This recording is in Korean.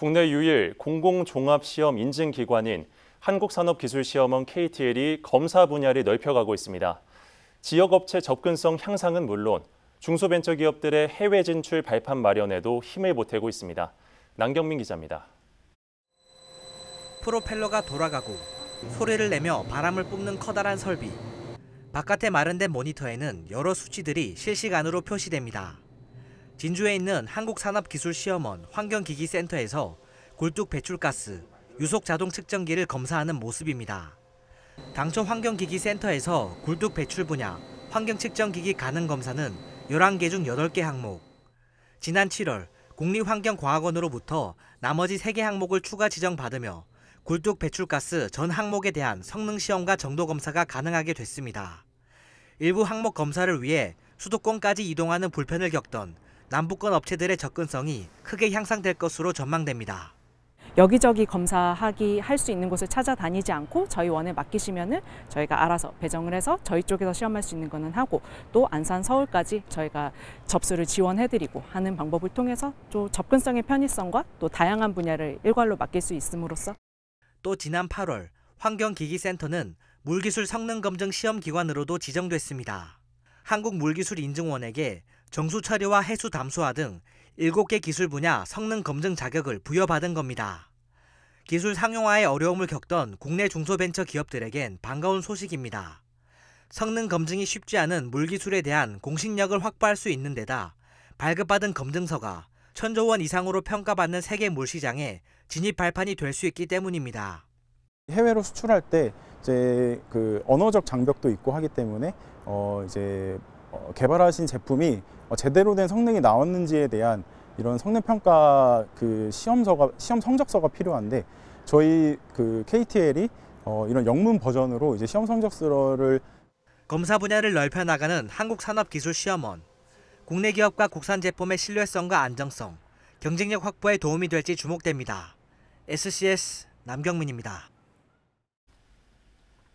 국내 유일 공공종합시험 인증기관인 한국산업기술시험원 KTL이 검사 분야를 넓혀가고 있습니다. 지역업체 접근성 향상은 물론 중소벤처기업들의 해외 진출 발판 마련에도 힘을 보태고 있습니다. 남경민 기자입니다. 프로펠러가 돌아가고 소리를 내며 바람을 뿜는 커다란 설비. 바깥에 마련된 모니터에는 여러 수치들이 실시간으로 표시됩니다. 진주에 있는 한국산업기술시험원 환경기기센터에서 굴뚝 배출가스, 유속 자동 측정기를 검사하는 모습입니다. 당초 환경기기센터에서 굴뚝 배출 분야 환경측정기기 가능 검사는 11개 중 8개 항목. 지난 7월 국립환경과학원으로부터 나머지 3개 항목을 추가 지정받으며 굴뚝 배출가스 전 항목에 대한 성능시험과 정도 검사가 가능하게 됐습니다. 일부 항목 검사를 위해 수도권까지 이동하는 불편을 겪던 남북권 업체들의 접근성이 크게 향상될 것으로 전망됩니다. 여기저기 검사하기 할 수 있는 곳을 찾아다니지 않고 저희 원에 맡기시면은 저희가 알아서 배정을 해서 저희 쪽에서 시험할 수 있는 거는 하고 또 안산 서울까지 저희가 접수를 지원해드리고 하는 방법을 통해서 또 접근성의 편의성과 또 다양한 분야를 일괄로 맡길 수 있음으로써 또 지난 8월 환경기기센터는 물기술 성능 검증 시험 기관으로도 지정됐습니다. 한국물기술인증원에게 정수 처리와 해수 담수화 등 7개 기술 분야 성능 검증 자격을 부여받은 겁니다. 기술 상용화에 어려움을 겪던 국내 중소벤처 기업들에겐 반가운 소식입니다. 성능 검증이 쉽지 않은 물기술에 대한 공신력을 확보할 수 있는 데다 발급받은 검증서가 천조 원 이상으로 평가받는 세계 물시장에 진입 발판이 될 수 있기 때문입니다. 해외로 수출할 때 이제 그 언어적 장벽도 있고 하기 때문에 어 이제 어, 개발하신 제품이 어, 제대로 된 성능이 나왔는지에 대한 이런 성능 평가 그 시험서가 시험 성적서가 필요한데 저희 그 KTL이 어, 이런 영문 버전으로 이제 시험 성적서를 검사 분야를 넓혀 나가는 한국산업기술시험원 국내 기업과 국산 제품의 신뢰성과 안정성, 경쟁력 확보에 도움이 될지 주목됩니다. SCS 남경민입니다.